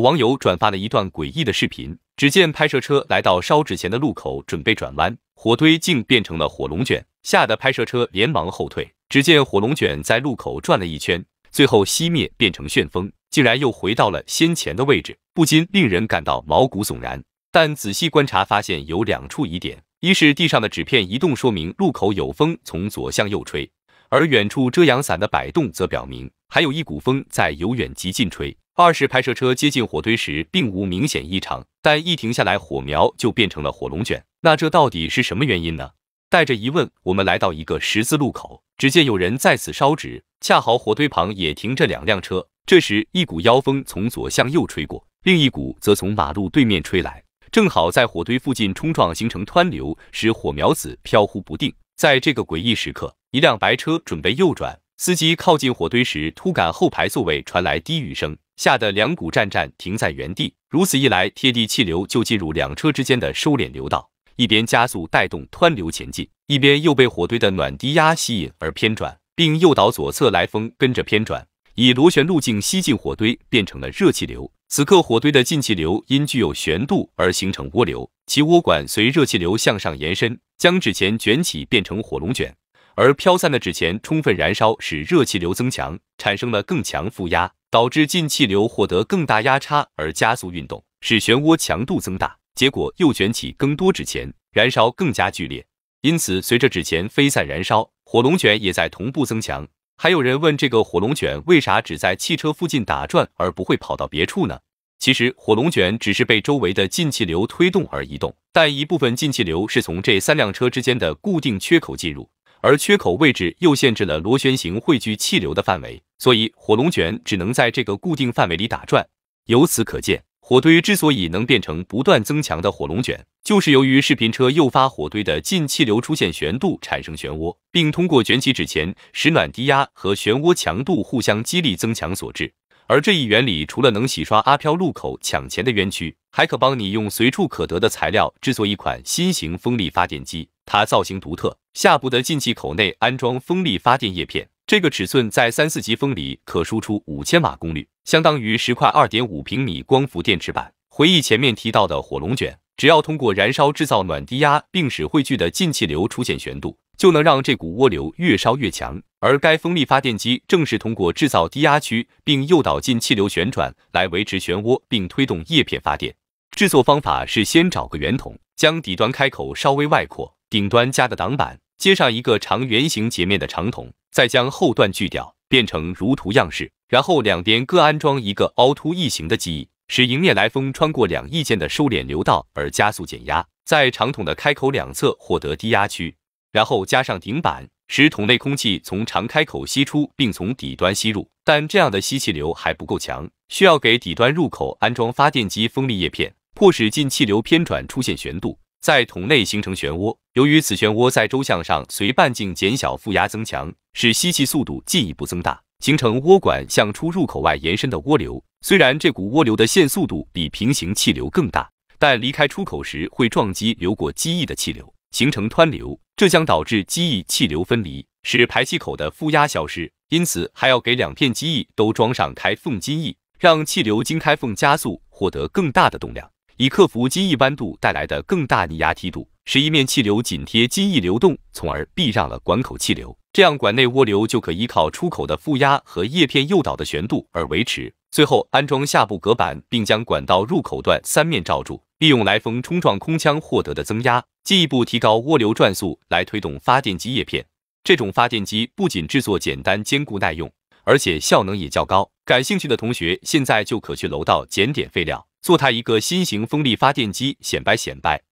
网友转发了一段诡异的视频，只见拍摄车来到烧纸钱的路口准备转弯，火堆竟变成了火龙卷，吓得拍摄车连忙后退。只见火龙卷在路口转了一圈，最后熄灭变成旋风，竟然又回到了先前的位置，不禁令人感到毛骨悚然。但仔细观察发现有两处疑点：一是地上的纸片移动，说明路口有风从左向右吹；而远处遮阳伞的摆动则表明还有一股风在由远及近吹。二是拍摄车接近火堆时并无明显异常，但一停下来，火苗就变成了火龙卷。那这到底是什么原因呢？带着疑问，我们来到一个十字路口，只见有人在此烧纸，恰好火堆旁也停着两辆车。这时，一股妖风从左向右吹过，另一股则从马路对面吹来，正好在火堆附近冲撞，形成湍流，使火苗子飘忽不定。在这个诡异时刻，一辆白车准备右转。司机靠近火堆时，突感后排座位传来低语声，吓得两股战战，停在原地。如此一来，贴地气流就进入两车之间的收敛流道，一边加速带动湍流前进，一边又被火堆的暖低压吸引而偏转，并诱导左侧来风跟着偏转，以螺旋路径吸进火堆，变成了热气流。此刻，火堆的进气流因具有旋度而形成涡流，其涡管随热气流向上延伸，将纸钱卷起，变成火龙卷。而飘散的纸钱充分燃烧，使热气流增强，产生了更强负压，导致进气流获得更大压差而加速运动，使漩涡强度增大，结果又卷起更多纸钱，燃烧更加剧烈。因此，随着纸钱飞散燃烧，火龙卷也在同步增强。还有人问，这个火龙卷为啥只在汽车附近打转而不会跑到别处呢？其实，火龙卷只是被周围的进气流推动而移动，但一部分进气流是从这三辆车之间的固定缺口进入。而缺口位置又限制了螺旋形汇聚气流的范围，所以火龙卷只能在这个固定范围里打转。由此可见，火堆之所以能变成不断增强的火龙卷，就是由于视频车诱发火堆的进气流出现旋度，产生漩涡，并通过卷起纸钱、使暖低压和漩涡强度互相激励增强所致。而这一原理除了能洗刷阿飘路口抢钱的冤屈，还可帮你用随处可得的材料制作一款新型风力发电机。它造型独特，下部的进气口内安装风力发电叶片，这个尺寸在三四级风里可输出五千瓦功率，相当于十块二点五平米光伏电池板。回忆前面提到的火龙卷，只要通过燃烧制造暖低压，并使汇聚的进气流出现旋度，就能让这股涡流越烧越强。而该风力发电机正是通过制造低压区，并诱导进气流旋转来维持漩涡，并推动叶片发电。制作方法是先找个圆筒，将底端开口稍微外扩。顶端加个挡板，接上一个长圆形截面的长筒，再将后段锯掉，变成如图样式，然后两边各安装一个凹凸异形的机翼，使迎面来风穿过两翼间的收敛流道而加速减压，在长筒的开口两侧获得低压区，然后加上顶板，使筒内空气从长开口吸出并从底端吸入，但这样的吸气流还不够强，需要给底端入口安装发电机风力叶片，迫使进气流偏转出现旋度，在筒内形成漩涡。由于此漩涡在周向上随半径减小，负压增强，使吸气速度进一步增大，形成涡管向出入口外延伸的涡流。虽然这股涡流的线速度比平行气流更大，但离开出口时会撞击流过机翼的气流，形成湍流，这将导致机翼气流分离，使排气口的负压消失。因此，还要给两片机翼都装上开缝机翼，让气流经开缝加速，获得更大的动量。以克服机翼弯度带来的更大逆压梯度，使一面气流紧贴机翼流动，从而避让了管口气流。这样，管内涡流就可依靠出口的负压和叶片诱导的旋度而维持。最后，安装下部隔板，并将管道入口段三面罩住，利用来风冲撞空腔获得的增压，进一步提高涡流转速来推动发电机叶片。这种发电机不仅制作简单、坚固耐用，而且效能也较高。感兴趣的同学现在就可去楼道捡点废料。做他一个新型风力发电机，显摆显摆。